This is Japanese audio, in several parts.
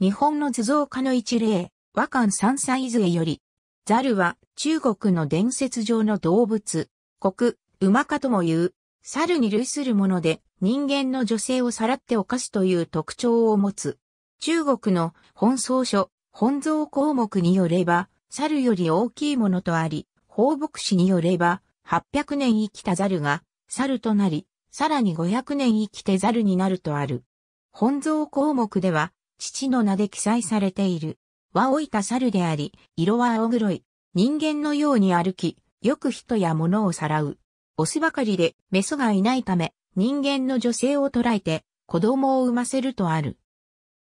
日本の図像化の一例、和漢三歳図絵より、ザルは中国の伝説上の動物、国、馬かとも言う、猿に類するもので人間の女性をさらって犯すという特徴を持つ。中国の本草書、本草項目によれば、猿より大きいものとあり、放牧師によれば、800年生きた猿が、猿となり、さらに500年生きて猿になるとある。本草項目では、父の名で記載されている。は老いた猿であり、色は青黒い。人間のように歩き、よく人や物をさらう。オスばかりで、メスがいないため、人間の女性を捉えて、子供を産ませるとある。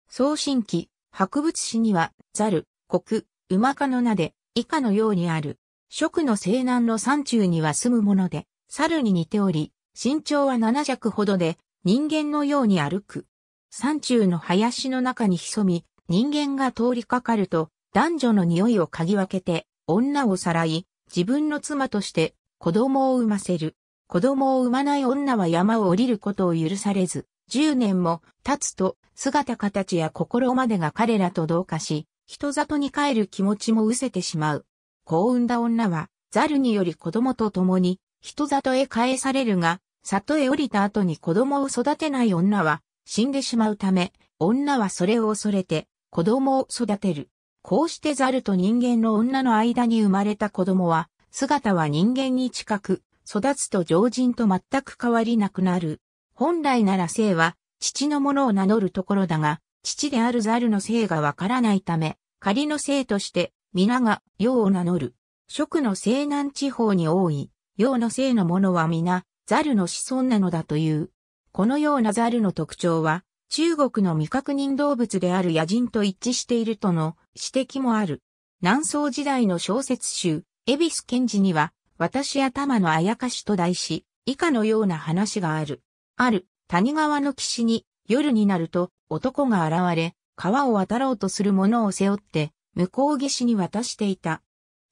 送信記、博物誌には、猿、国、馬鹿の名で、以下のようにある。食の西南の山中には住むもので、猿に似ており、身長は7尺ほどで、人間のように歩く。山中の林の中に潜み、人間が通りかかると、男女の匂いを嗅ぎ分けて、女をさらい、自分の妻として子供を産ませる。子供を産まない女は山を降りることを許されず、十年も経つと姿形や心までが彼らと同化し、人里に帰る気持ちも失せてしまう。子を産んだ女は、ザルにより子供と共に人里へ返されるが、里へ降りた後に子供を育てない女は、死んでしまうため、女はそれを恐れて子供を育てる。こうしてザルと人間の女の間に生まれた子供は、姿は人間に近く、育つと常人と全く変わりなくなる。本来なら生は、父のものを名乗るところだが、父であるザルの生がわからないため、仮の生として、皆が、陽を名乗る。食の西南地方に多い、陽の生のものは皆、ザルの子孫なのだという。このようなザルの特徴は、中国の未確認動物である野人と一致しているとの指摘もある。南宋時代の小説集、恵比寿賢治には、私頭のあやかしと題し、以下のような話がある。ある、谷川の岸に、夜になると、男が現れ、川を渡ろうとする者を背負って、向こう岸に渡していた。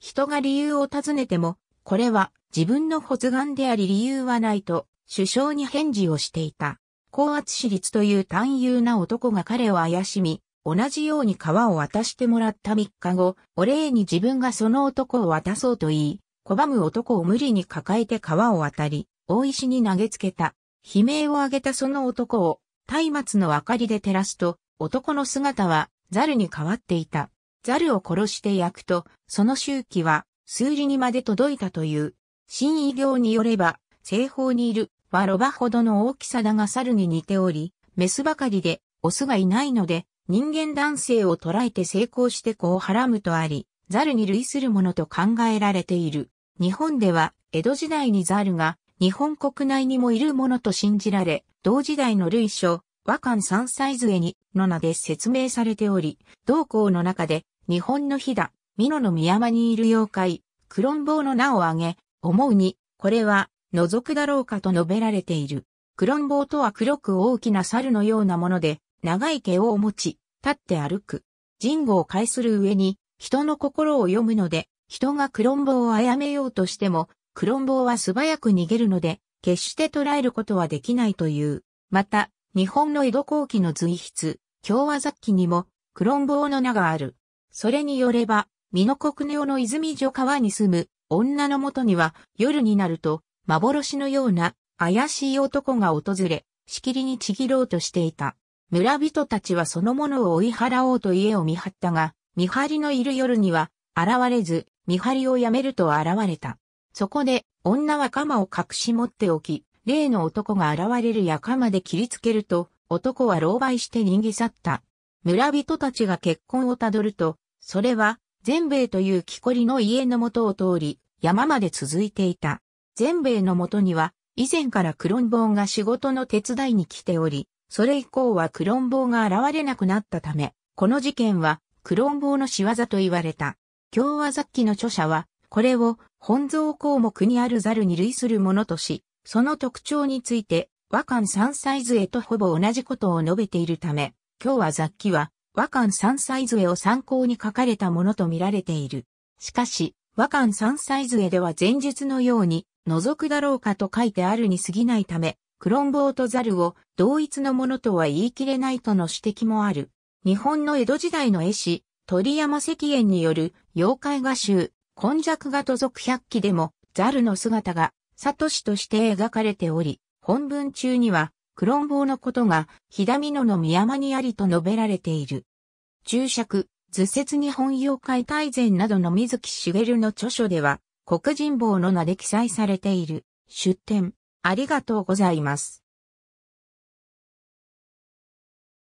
人が理由を尋ねても、これは自分の発願であり理由はないと首相に返事をしていた。高圧私立という単優な男が彼を怪しみ、同じように川を渡してもらった3日後、お礼に自分がその男を渡そうと言い、拒む男を無理に抱えて川を渡り、大石に投げつけた。悲鳴を上げたその男を、松明の明かりで照らすと、男の姿は、ザルに変わっていた。ザルを殺して焼くと、その周期は、数理にまで届いたという。新異行によれば、西方にいるはロバほどの大きさだが猿に似ており、メスばかりで、オスがいないので、人間男性を捉えて成功して子をはらむとあり、ザルに類するものと考えられている。日本では、江戸時代にザルが、日本国内にもいるものと信じられ、同時代の類書、和漢三歳杖に、の名で説明されており、同校の中で、日本の飛騨、美濃の宮間にいる妖怪、クロンボウの名を挙げ、思うに、これは、覗くだろうかと述べられている。クロンボウとは黒く大きな猿のようなもので、長い毛を持ち、立って歩く。人語を介する上に、人の心を読むので、人がクロンボウを殺めようとしても、クロンボウは素早く逃げるので、決して捉えることはできないという。また、日本の江戸後期の随筆、京和雑記にも、クロンボウの名がある。それによれば、美濃国根尾の泉所川に住む女のもとには、夜になると、幻のような怪しい男が訪れ、しきりにちぎろうとしていた。村人たちはそのものを追い払おうと家を見張ったが、見張りのいる夜には現れず、見張りをやめると現れた。そこで、女は鎌を隠し持っておき、例の男が現れるや鎌で切りつけると、男は狼狽して逃げ去った。村人たちが結婚をたどると、それは、全米という木こりの家の元を通り、山まで続いていた。全米のもとには、以前からクロンボーが仕事の手伝いに来ており、それ以降はクロンボーが現れなくなったため、この事件はクロンボーの仕業と言われた。共和雑記の著者は、これを本草項目にあるザルに類するものとし、その特徴について、和漢サ歳ズ絵とほぼ同じことを述べているため、今日は雑記は和漢サ歳ズ絵を参考に書かれたものとみられている。しかし、和漢三歳絵では前述のように、覗くだろうかと書いてあるに過ぎないため、クロンボーとザルを同一のものとは言い切れないとの指摘もある。日本の江戸時代の絵師、鳥山石燕による妖怪画集、根弱画都続百鬼でも、ザルの姿が、サトシとして描かれており、本文中には、クロンボーのことが、ひだみのの宮間にありと述べられている。注釈、図説日本妖怪大全などの水木しげるの著書では、黒人坊の名で記載されている。出典、ありがとうございます。